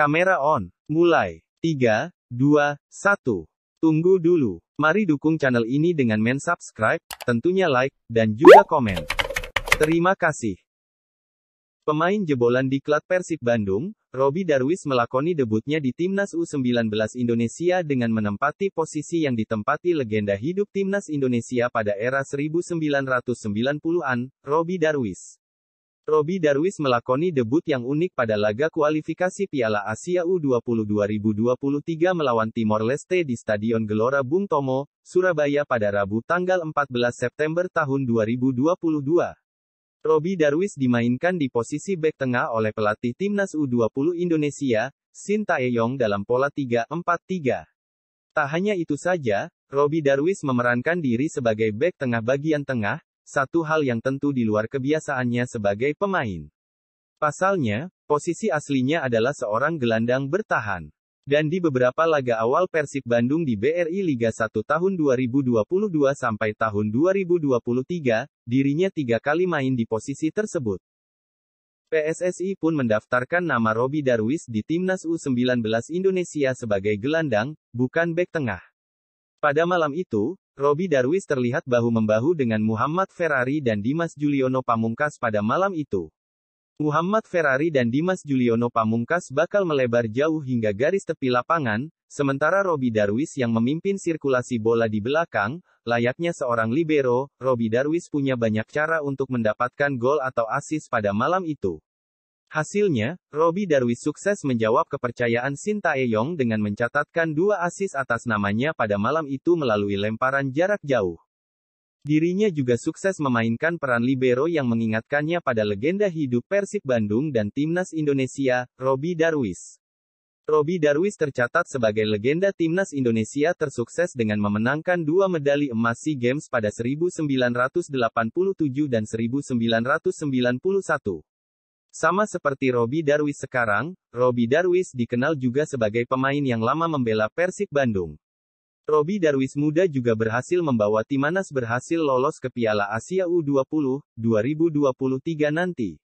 Kamera on. Mulai. 3, 2, 1. Tunggu dulu. Mari dukung channel ini dengan men subscribe, tentunya like, dan juga komen. Terima kasih. Pemain jebolan di Klub Persib Bandung, Robi Darwis melakoni debutnya di Timnas U19 Indonesia dengan menempati posisi yang ditempati legenda hidup Timnas Indonesia pada era 1990-an, Robi Darwis. Robi Darwis melakoni debut yang unik pada laga kualifikasi Piala Asia U20 2023 melawan Timor Leste di Stadion Gelora Bung Tomo, Surabaya pada Rabu tanggal 14 September tahun 2022. Robi Darwis dimainkan di posisi bek tengah oleh pelatih Timnas U20 Indonesia, Shin Taeyong dalam pola 3-4-3. Tak hanya itu saja, Robi Darwis memerankan diri sebagai bek tengah bagian tengah, satu hal yang tentu di luar kebiasaannya sebagai pemain. Pasalnya, posisi aslinya adalah seorang gelandang bertahan. Dan di beberapa laga awal Persib Bandung di BRI Liga 1 tahun 2022 sampai tahun 2023, dirinya tiga kali main di posisi tersebut. PSSI pun mendaftarkan nama Robi Darwis di Timnas U19 Indonesia sebagai gelandang, bukan bek tengah. Pada malam itu, Robi Darwis terlihat bahu-membahu dengan Muhammad Ferrari dan Dimas Juliono Pamungkas pada malam itu. Muhammad Ferrari dan Dimas Juliono Pamungkas bakal melebar jauh hingga garis tepi lapangan, sementara Robi Darwis yang memimpin sirkulasi bola di belakang, layaknya seorang libero, Robi Darwis punya banyak cara untuk mendapatkan gol atau assist pada malam itu. Hasilnya, Robby Darwis sukses menjawab kepercayaan Sinta Eyong dengan mencatatkan dua asis atas namanya pada malam itu melalui lemparan jarak jauh. Dirinya juga sukses memainkan peran libero yang mengingatkannya pada legenda hidup Persib Bandung dan timnas Indonesia, Robby Darwis. Robby Darwis tercatat sebagai legenda timnas Indonesia tersukses dengan memenangkan dua medali emas SEA Games pada 1987 dan 1991. Sama seperti Robi Darwis sekarang, Robi Darwis dikenal juga sebagai pemain yang lama membela Persib Bandung. Robi Darwis muda juga berhasil membawa Timanas berhasil lolos ke Piala Asia U20 2023 nanti.